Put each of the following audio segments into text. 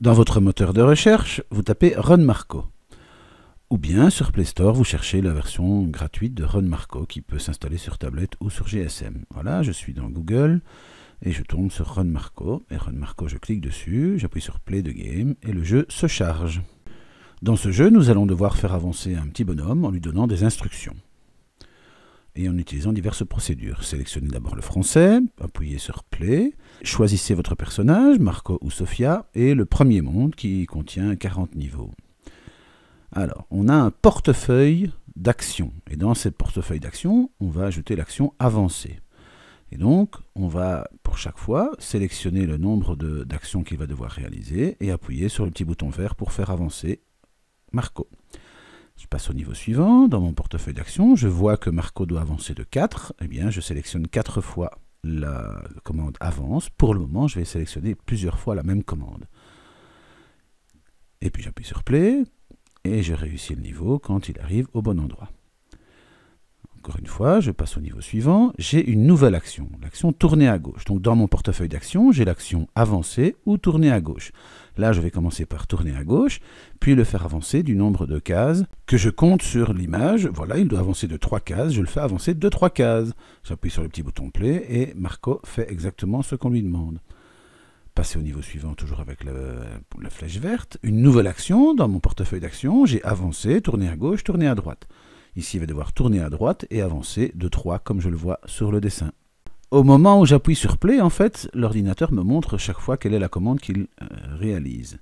Dans votre moteur de recherche, vous tapez Run Marco. Ou bien sur Play Store, vous cherchez la version gratuite de Run Marco qui peut s'installer sur tablette ou sur GSM. Voilà, je suis dans Google et je tourne sur Run Marco. Et Run Marco, je clique dessus, j'appuie sur Play de Game et le jeu se charge. Dans ce jeu, nous allons devoir faire avancer un petit bonhomme en lui donnant des instructions et en utilisant diverses procédures. Sélectionnez d'abord le français, appuyez sur Play, choisissez votre personnage, Marco ou Sofia, et le premier monde qui contient 40 niveaux. Alors, on a un portefeuille d'actions, et dans ce portefeuille d'actions, on va ajouter l'action avancée. Et donc, on va, pour chaque fois, sélectionner le nombre d'actions qu'il va devoir réaliser et appuyer sur le petit bouton vert pour faire avancer Marco. Je passe au niveau suivant, dans mon portefeuille d'action, je vois que Marco doit avancer de 4, eh bien je sélectionne 4 fois la commande avance. Pour le moment, je vais sélectionner plusieurs fois la même commande. Et puis j'appuie sur play, et je réussis le niveau quand il arrive au bon endroit. Encore une fois, je passe au niveau suivant. J'ai une nouvelle action, l'action tourner à gauche. Donc dans mon portefeuille d'action, j'ai l'action avancer ou tourner à gauche. Là, je vais commencer par tourner à gauche, puis le faire avancer du nombre de cases que je compte sur l'image. Voilà, il doit avancer de 3 cases, je le fais avancer de 3 cases. J'appuie sur le petit bouton play et Marco fait exactement ce qu'on lui demande passer au niveau suivant, toujours avec la, flèche verte. Une nouvelle action dans mon portefeuille d'action, J'ai avancé, tourner à gauche, tourner à droite. Ici, il va devoir tourner à droite et avancer de 3 comme je le vois sur le dessin. Au moment où j'appuie sur Play, en fait, l'ordinateur me montre chaque fois quelle est la commande qu'il euh, réalise.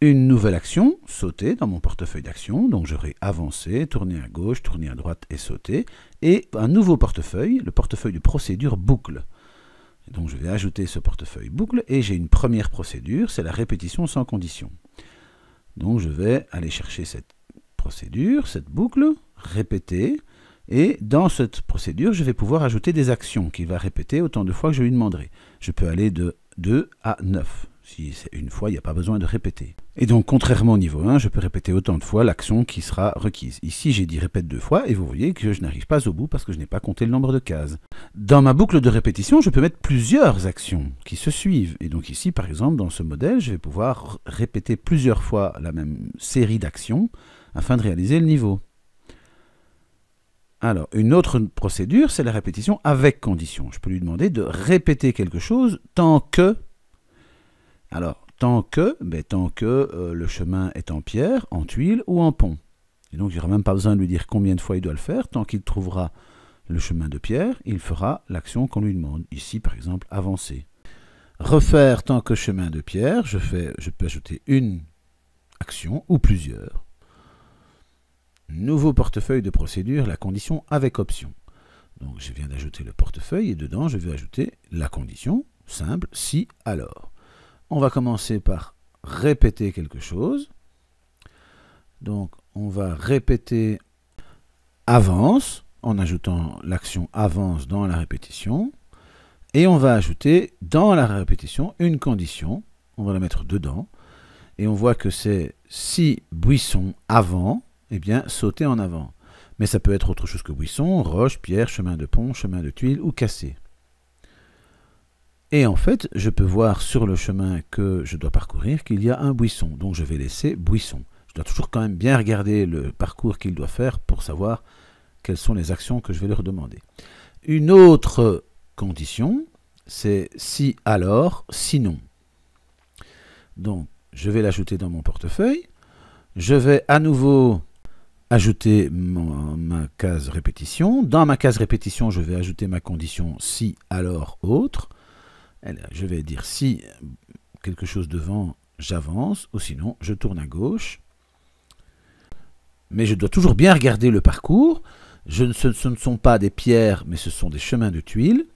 Une nouvelle action, sauter dans mon portefeuille d'action. donc j'aurai avancé, tourner à gauche, tourner à droite et sauter, et un nouveau portefeuille, le portefeuille de procédure boucle. Donc je vais ajouter ce portefeuille boucle et j'ai une première procédure, c'est la répétition sans condition. Donc je vais aller chercher cette procédure, cette boucle, répéter et dans cette procédure, je vais pouvoir ajouter des actions qu'il va répéter autant de fois que je lui demanderai. Je peux aller de 2 à 9. Si c'est une fois, il n'y a pas besoin de répéter. Et donc, contrairement au niveau 1, je peux répéter autant de fois l'action qui sera requise. Ici, j'ai dit répète deux fois, et vous voyez que je n'arrive pas au bout parce que je n'ai pas compté le nombre de cases. Dans ma boucle de répétition, je peux mettre plusieurs actions qui se suivent. Et donc ici, par exemple, dans ce modèle, je vais pouvoir répéter plusieurs fois la même série d'actions afin de réaliser le niveau. Alors, une autre procédure, c'est la répétition avec condition. Je peux lui demander de répéter quelque chose tant que... Alors, tant que, mais ben, tant que euh, le chemin est en pierre, en tuile ou en pont. Et donc, il n'y aura même pas besoin de lui dire combien de fois il doit le faire. Tant qu'il trouvera le chemin de pierre, il fera l'action qu'on lui demande. Ici, par exemple, avancer. Refaire tant que chemin de pierre, je, fais, je peux ajouter une action ou plusieurs. Nouveau portefeuille de procédure, la condition avec option. Donc je viens d'ajouter le portefeuille et dedans je vais ajouter la condition simple si alors. On va commencer par répéter quelque chose. Donc on va répéter avance en ajoutant l'action avance dans la répétition. Et on va ajouter dans la répétition une condition. On va la mettre dedans. Et on voit que c'est si buisson avant eh bien, sauter en avant. Mais ça peut être autre chose que buisson, roche, pierre, chemin de pont, chemin de tuile ou cassé. Et en fait, je peux voir sur le chemin que je dois parcourir qu'il y a un buisson. Donc je vais laisser buisson. Je dois toujours quand même bien regarder le parcours qu'il doit faire pour savoir quelles sont les actions que je vais leur demander. Une autre condition, c'est si alors, sinon. Donc je vais l'ajouter dans mon portefeuille. Je vais à nouveau ajouter ma case répétition. Dans ma case répétition, je vais ajouter ma condition si, alors, autre. je vais dire si quelque chose devant, j'avance, ou sinon, je tourne à gauche. Mais je dois toujours bien regarder le parcours. Je ce, ne sont pas des pierres, mais ce sont des chemins de tuiles.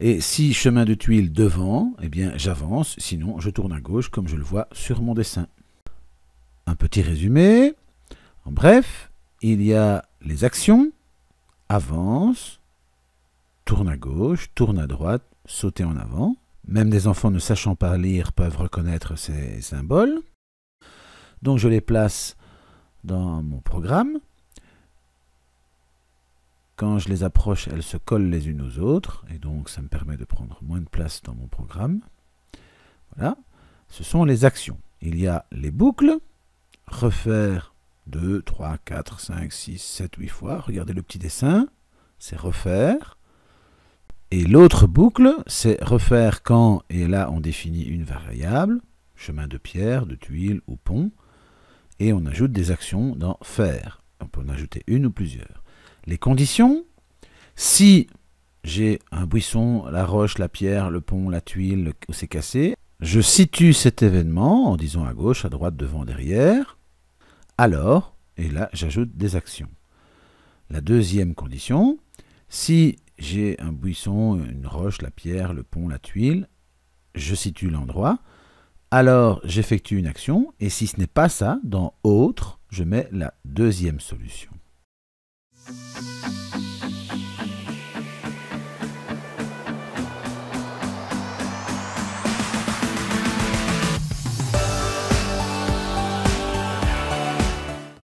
Et si chemin de tuiles devant, eh bien j'avance, sinon je tourne à gauche comme je le vois sur mon dessin. Un petit résumé. En bref, il y a les actions, avance, tourne à gauche, tourne à droite, sauter en avant. Même des enfants ne sachant pas lire peuvent reconnaître ces symboles. Donc je les place dans mon programme. Quand je les approche, elles se collent les unes aux autres, et donc ça me permet de prendre moins de place dans mon programme. Voilà, ce sont les actions. Il y a les boucles, refaire 2, 3, 4, 5, 6, 7, 8 fois. Regardez le petit dessin, c'est refaire. Et l'autre boucle, c'est refaire quand, et là on définit une variable, chemin de pierre, de tuile ou pont, et on ajoute des actions dans faire. On peut en ajouter une ou plusieurs. Les conditions, si j'ai un buisson, la roche, la pierre, le pont, la tuile, c'est cassé, je situe cet événement en disant à gauche, à droite, devant, derrière alors, et là j'ajoute des actions. La deuxième condition, si j'ai un buisson, une roche, la pierre, le pont, la tuile, je situe l'endroit, alors j'effectue une action, et si ce n'est pas ça, dans autre, je mets la deuxième solution.